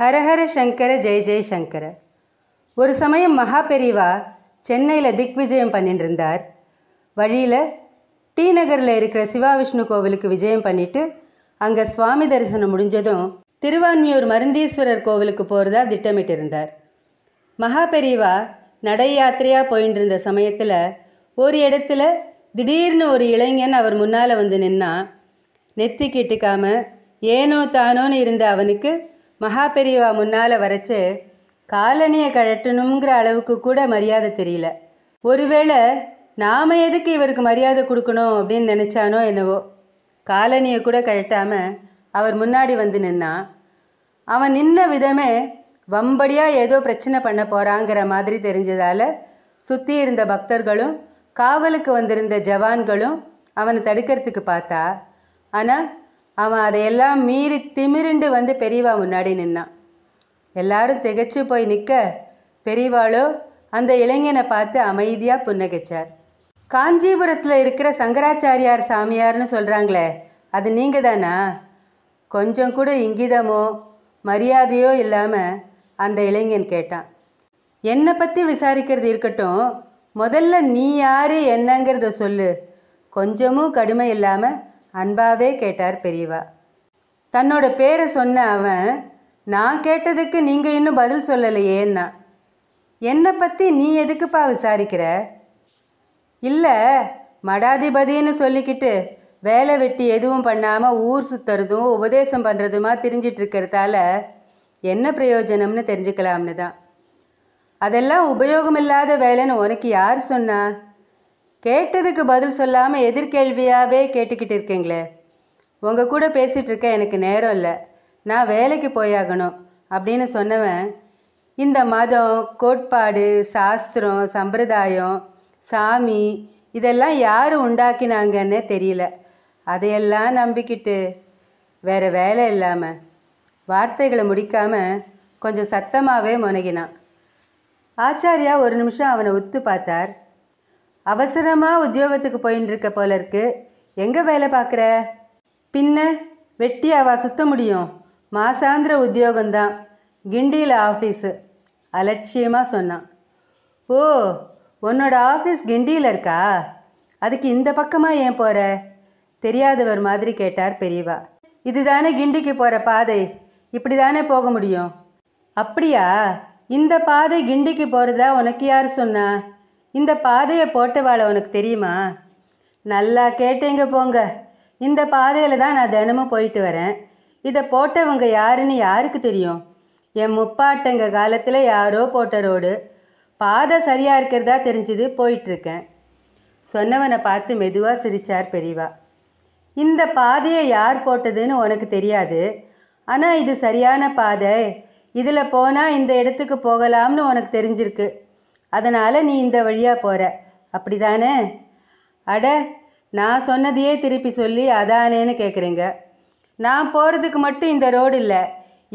ஹரஹர சங்கர ஜெய ஜெய சங்கர ஒரு சமயம் மகா பெரிவா சென்னையில் திக்விஜயம் பண்ணிட்டு இருந்தார் வழியில் டி நகரில் இருக்கிற சிவா விஷ்ணு கோவிலுக்கு விஜயம் பண்ணிவிட்டு அங்கே சுவாமி தரிசனம் முடிஞ்சதும் திருவான்மியூர் மருந்தீஸ்வரர் கோவிலுக்கு போகிறதா திட்டமிட்டு இருந்தார் மகா பெரிவா நடை யாத்திரையாக போயின்னு இருந்த சமயத்தில் ஒரு இடத்துல திடீர்னு ஒரு இளைஞன் அவர் முன்னால் வந்து நின்னா நெத்தி கிட்டுக்காம ஏனோ தானோன்னு இருந்த அவனுக்கு மகா பெரியவா முன்னால் வரைச்சு காலனியை கழட்டணுங்கிற அளவுக்கு கூட மரியாதை தெரியல ஒருவேளை நாம் எதுக்கு இவருக்கு மரியாதை கொடுக்கணும் அப்படின்னு நினச்சானோ என்னவோ காலனியை கூட கழட்டாமல் அவர் முன்னாடி வந்து நின்னான் அவன் நின்ன விதமே வம்படியாக ஏதோ பிரச்சனை பண்ண போகிறாங்கிற மாதிரி தெரிஞ்சதால் சுற்றி இருந்த பக்தர்களும் காவலுக்கு வந்திருந்த ஜவான்களும் அவனை தடுக்கிறதுக்கு பார்த்தா ஆனால் அவன் அதையெல்லாம் மீறி திமிரிண்டு வந்து பெரியவா முன்னாடி நின்னான் எல்லாரும் திகச்சு போய் நிற்க பெரியவாளோ அந்த இளைஞனை பார்த்து அமைதியாக புன்னகைச்சார் காஞ்சிபுரத்தில் இருக்கிற சங்கராச்சாரியார் சாமியார்னு சொல்கிறாங்களே அது நீங்கள் தானா கொஞ்சம் கூட இங்கிதமோ மரியாதையோ இல்லாமல் அந்த இளைஞன் கேட்டான் என்னை பற்றி விசாரிக்கிறது இருக்கட்டும் முதல்ல நீ யார் என்னங்கிறத சொல்லு கொஞ்சமும் கடுமை இல்லாமல் அன்பாவே கேட்டார் பெரியவா தன்னோட பேரை சொன்ன அவன் நான் கேட்டதுக்கு நீங்கள் இன்னும் பதில் சொல்லலையேன்னா என்னை பற்றி நீ எதுக்குப்பா விசாரிக்கிற இல்லை மடாதிபதின்னு சொல்லிக்கிட்டு வேலை வெட்டி எதுவும் பண்ணாமல் ஊர் சுற்றுறதும் உபதேசம் பண்ணுறதுமா தெரிஞ்சிட்ருக்கிறதால என்ன பிரயோஜனம்னு தெரிஞ்சுக்கலாம்னு தான் அதெல்லாம் உபயோகமில்லாத வேலைன்னு உனக்கு யார் சொன்னா கேட்டதுக்கு பதில் சொல்லாமல் எதிர்கேள்வியாகவே கேட்டுக்கிட்டு இருக்கீங்களே உங்கள் கூட பேசிகிட்டு இருக்க எனக்கு நேரம் இல்லை நான் வேலைக்கு போயாகணும் அப்படின்னு சொன்னவன் இந்த மதம் கோட்பாடு சாஸ்திரம் சம்பிரதாயம் சாமி இதெல்லாம் யார் உண்டாக்கினாங்கன்னே தெரியல அதையெல்லாம் நம்பிக்கிட்டு வேறு வேலை இல்லாமல் வார்த்தைகளை முடிக்காமல் கொஞ்சம் சத்தமாகவே முனகினான் ஆச்சாரியா ஒரு நிமிஷம் அவனை ஒத்து பார்த்தார் அவசரமாக உத்தியோகத்துக்கு போயின்னு இருக்க போல இருக்கு எங்கே வேலை பார்க்குற பின்ன வெட்டி அவா சுத்த முடியும் மாசாந்திர உத்தியோகம்தான் கிண்டியில் ஆஃபீஸு அலட்சியமாக சொன்னான் ஓ உன்னோட ஆஃபீஸ் கிண்டியில் இருக்கா அதுக்கு இந்த பக்கமாக ஏன் போகிற தெரியாதவர் மாதிரி கேட்டார் பெரியவா இதுதானே கிண்டிக்கு போகிற பாதை இப்படி தானே போக முடியும் அப்படியா இந்த பாதை கிண்டிக்கு போகிறதா உனக்கு யார் சொன்னா இந்த பாதையை போட்டவாள் உனக்கு தெரியுமா நல்லா கேட்டேங்க போங்க இந்த பாதையில் தான் நான் தினமும் போயிட்டு வரேன் இதை போட்டவங்க யாருன்னு யாருக்கு தெரியும் என் முப்பாட்டங்க காலத்தில் யாரோ போட்ட ரோடு பாதை சரியாக இருக்கிறதா தெரிஞ்சுது போயிட்டுருக்கேன் சொன்னவனை பார்த்து மெதுவாக சிரித்தார் பெரியவா இந்த பாதையை யார் போட்டதுன்னு உனக்கு தெரியாது ஆனால் இது சரியான பாதை இதில் போனால் இந்த இடத்துக்கு போகலாம்னு உனக்கு தெரிஞ்சிருக்கு அதனால் நீ இந்த வழியாக போகிற அப்படி தானே அட நான் சொன்னதையே திருப்பி சொல்லி அதானேன்னு கேட்குறீங்க நான் போகிறதுக்கு மட்டும் இந்த ரோடு இல்லை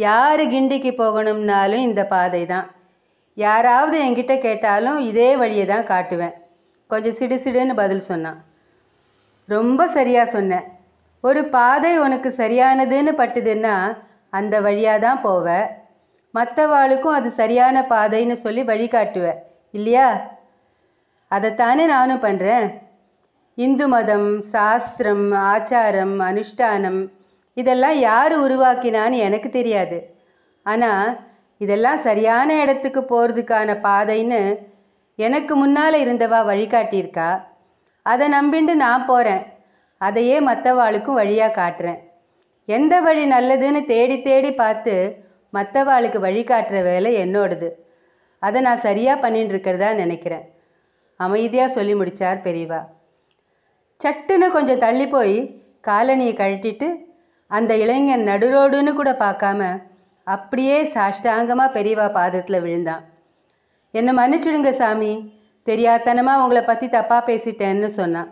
யார் கிண்டிக்கு போகணும்னாலும் இந்த பாதை தான் யாராவது என்கிட்ட கேட்டாலும் இதே வழியை தான் காட்டுவேன் கொஞ்சம் சிடு சிடுன்னு பதில் சொன்னான் ரொம்ப சரியாக சொன்னேன் ஒரு பாதை உனக்கு சரியானதுன்னு பட்டுதுன்னா அந்த வழியாக தான் போவேன் மற்றவாளுக்கும் அது சரியான பாதைன்னு சொல்லி வழி காட்டுவேன் இல்லையா அதைத்தானே நானும் பண்ணுறேன் இந்து மதம் சாஸ்திரம் ஆச்சாரம் அனுஷ்டானம் இதெல்லாம் யார் உருவாக்கினான்னு எனக்கு தெரியாது ஆனால் இதெல்லாம் சரியான இடத்துக்கு போகிறதுக்கான பாதைன்னு எனக்கு முன்னால் இருந்தவா வழிகாட்டியிருக்கா அதை நம்பிண்டு நான் போகிறேன் அதையே மற்றவாளுக்கும் வழியாக காட்டுறேன் எந்த வழி நல்லதுன்னு தேடி தேடி பார்த்து மற்றவாளுக்கு வழிகாட்டுற வேலை என்னோடது அதை நான் சரியாக பண்ணிட்டு இருக்கிறதா நினைக்கிறேன் அமைதியாக சொல்லி முடித்தார் பெரியவா சட்டுன்னு கொஞ்சம் தள்ளி போய் காலனியை கழட்டிட்டு அந்த இளைஞன் நடுரோடுன்னு கூட பார்க்காம அப்படியே சாஷ்டாங்கமாக பெரியவா பாதத்தில் விழுந்தான் என்னை மன்னிச்சுடுங்க சாமி தெரியாதனமாக உங்களை பற்றி தப்பாக பேசிட்டேன்னு சொன்னான்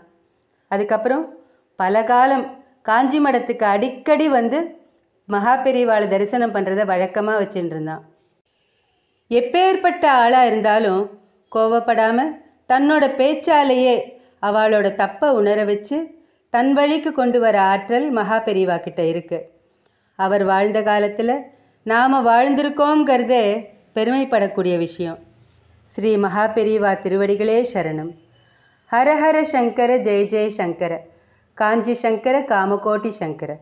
அதுக்கப்புறம் பல காலம் காஞ்சி மடத்துக்கு அடிக்கடி வந்து மகா பெரியவாளை தரிசனம் பண்ணுறதை வழக்கமாக வச்சுட்டு இருந்தான் எப்பேற்பட்ட ஆளாக இருந்தாலும் கோவப்படாமல் தன்னோட பேச்சாலேயே அவளோட தப்பை உணர வச்சு தன் வழிக்கு கொண்டு வர ஆற்றல் மகா பெரிவாக்கிட்ட கிட்ட இருக்கு அவர் வாழ்ந்த காலத்தில் நாம் வாழ்ந்திருக்கோங்கிறதே பெருமைப்படக்கூடிய விஷயம் ஸ்ரீ மகா பெரிவா திருவடிகளே சரணம் ஹரஹர சங்கர ஜெய ஜெய சங்கர காஞ்சி சங்கர காமகோட்டி சங்கர